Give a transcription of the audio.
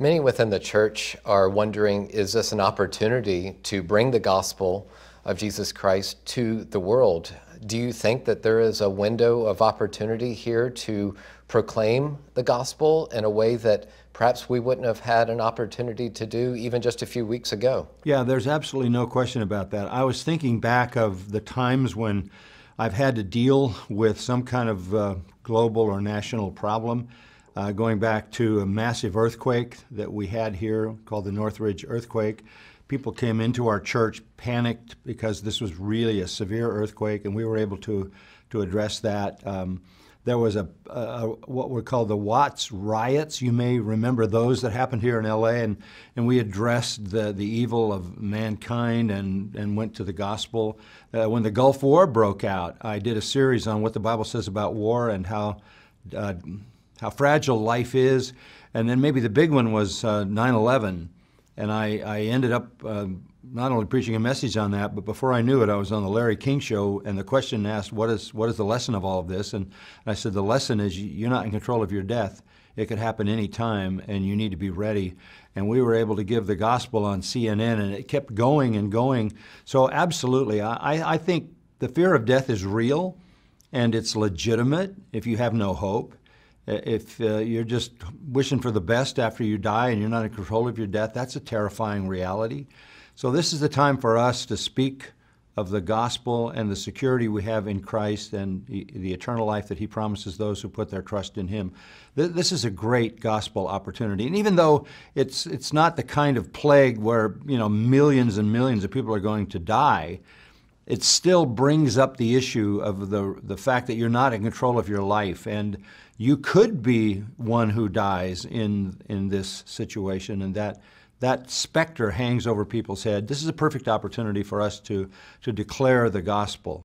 Many within the church are wondering is this an opportunity to bring the gospel of Jesus Christ to the world? Do you think that there is a window of opportunity here to proclaim the gospel in a way that perhaps we wouldn't have had an opportunity to do even just a few weeks ago? Yeah, there's absolutely no question about that. I was thinking back of the times when I've had to deal with some kind of uh, global or national problem uh, going back to a massive earthquake that we had here called the Northridge earthquake. People came into our church panicked because this was really a severe earthquake, and we were able to to address that. Um, there was a, a, what were called the Watts riots. You may remember those that happened here in L.A. and and we addressed the the evil of mankind and and went to the gospel. Uh, when the Gulf War broke out, I did a series on what the Bible says about war and how. Uh, how fragile life is. And then maybe the big one was uh, 9 uh, 11. And I, I ended up uh, not only preaching a message on that, but before I knew it, I was on the Larry King show. And the question asked, What is, what is the lesson of all of this? And I said, The lesson is you're not in control of your death. It could happen any time, and you need to be ready. And we were able to give the gospel on CNN, and it kept going and going. So, absolutely, I, I think the fear of death is real and it's legitimate if you have no hope. Uh, if uh, you're just wishing for the best after you die and you're not in control of your death, that's a terrifying reality. So, this is the time for us to speak of the gospel and the security we have in Christ and the eternal life that He promises those who put their trust in Him. This is a great gospel opportunity. And even though it's, it's not the kind of plague where you know, millions and millions of people are going to die, it still brings up the issue of the, the fact that you're not in control of your life. And you could be one who dies in, in this situation, and that, that specter hangs over people's head. This is a perfect opportunity for us to, to declare the gospel.